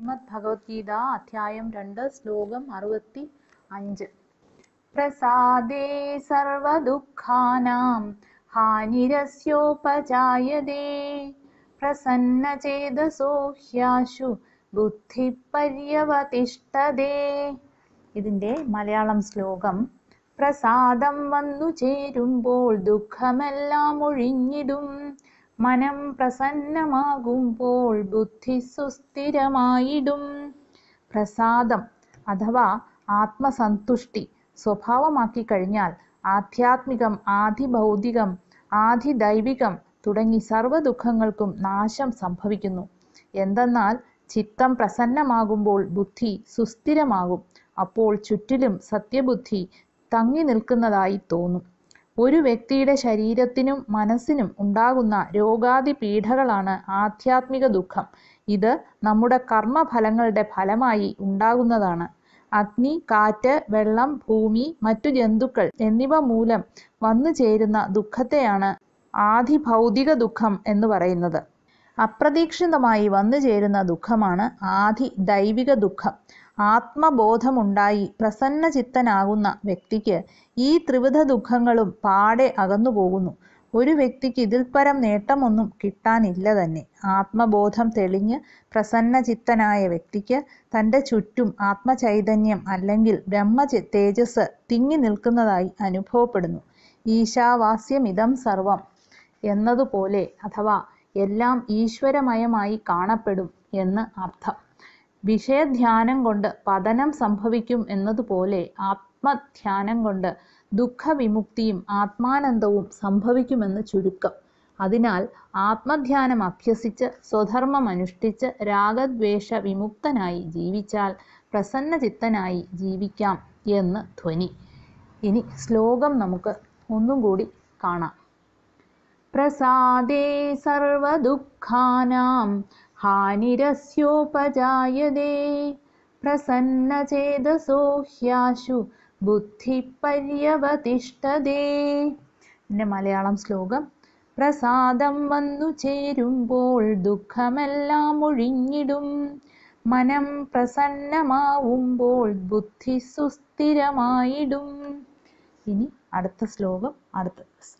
ശ്രീമദ് ഭഗവത്ഗീത അധ്യായം രണ്ട് ശ്ലോകം അറുപത്തി അഞ്ച് പ്രസാദേ സർവദുഃഖാനാം ഹാനിരസ്യോപജായതേ സോഹ്യാശു ബുദ്ധി പര്യവതിഷ്ഠതേ ഇതിന്റെ മലയാളം ശ്ലോകം പ്രസാദം വന്നു ചേരുമ്പോൾ ദുഃഖമെല്ലാം ഒഴിഞ്ഞിടും മനം പ്രസന്നമാകുമ്പോൾ ബുദ്ധി സുസ്ഥിരമായിടും പ്രസാദം അഥവാ ആത്മസന്തുഷ്ടി സ്വഭാവമാക്കി കഴിഞ്ഞാൽ ആധ്യാത്മികം ആധിഭൗതികം ആധിദൈവികം തുടങ്ങി സർവ്വ ദുഃഖങ്ങൾക്കും നാശം സംഭവിക്കുന്നു എന്തെന്നാൽ ചിത്തം പ്രസന്നമാകുമ്പോൾ ബുദ്ധി സുസ്ഥിരമാകും അപ്പോൾ ചുറ്റിലും സത്യബുദ്ധി തങ്ങി നിൽക്കുന്നതായി തോന്നും ഒരു വ്യക്തിയുടെ ശരീരത്തിനും മനസ്സിനും ഉണ്ടാകുന്ന രോഗാദി പീഠകളാണ് ആധ്യാത്മിക ദുഃഖം ഇത് നമ്മുടെ കർമ്മഫലങ്ങളുടെ ഫലമായി ഉണ്ടാകുന്നതാണ് അഗ്നി കാറ്റ് വെള്ളം ഭൂമി മറ്റു ജന്തുക്കൾ എന്നിവ മൂലം വന്നു ചേരുന്ന ദുഃഖത്തെയാണ് ആധിഭൗതിക ദുഃഖം എന്ന് പറയുന്നത് അപ്രതീക്ഷിതമായി വന്നു ചേരുന്ന ദുഃഖമാണ് ആധി ദൈവിക ദുഃഖം ആത്മബോധമുണ്ടായി പ്രസന്നചിത്തനാകുന്ന വ്യക്തിക്ക് ഈ ത്രിവിധ ദുഃഖങ്ങളും പാടെ അകന്നുപോകുന്നു ഒരു വ്യക്തിക്ക് ഇതിൽപരം നേട്ടമൊന്നും കിട്ടാനില്ല തന്നെ ആത്മബോധം തെളിഞ്ഞ് പ്രസന്നചിത്തനായ വ്യക്തിക്ക് തൻ്റെ ചുറ്റും ആത്മചൈതന്യം അല്ലെങ്കിൽ ബ്രഹ്മ തേജസ് തിങ്ങി നിൽക്കുന്നതായി അനുഭവപ്പെടുന്നു ഈശാവാസ്യമിതം സർവം എന്നതുപോലെ അഥവാ എല്ലാം ഈശ്വരമയമായി കാണപ്പെടും എന്ന് അർത്ഥം വിഷയധ്യാനം കൊണ്ട് പതനം സംഭവിക്കും എന്നതുപോലെ ആത്മധ്യാനം കൊണ്ട് ദുഃഖവിമുക്തിയും ആത്മാനന്ദവും സംഭവിക്കുമെന്ന് ചുരുക്കം അതിനാൽ ആത്മധ്യാനം അഭ്യസിച്ച് സ്വധർമ്മം അനുഷ്ഠിച്ച് രാഗദ്വേഷ വിമുക്തനായി ജീവിച്ചാൽ പ്രസന്നചിത്തനായി ജീവിക്കാം എന്ന് ധ്വനി ഇനി ശ്ലോകം നമുക്ക് ഒന്നും കൂടി കാണാം പ്രസാദേ സർവദുഃഖാനാം ഹാനിരസ്യോപജായതേ പ്രസന്നചേതസോ ഹ്യാശു ബുദ്ധിപര്യവതിഷ്ഠതേ പിന്നെ മലയാളം ശ്ലോകം പ്രസാദം വന്നു ചേരുമ്പോൾ ദുഃഖമെല്ലാം ഒഴിഞ്ഞിടും മനം പ്രസന്നമാവുമ്പോൾ ബുദ്ധി സുസ്ഥിരമായിടും ഇനി അടുത്ത ശ്ലോകം അടുത്ത ദിവസം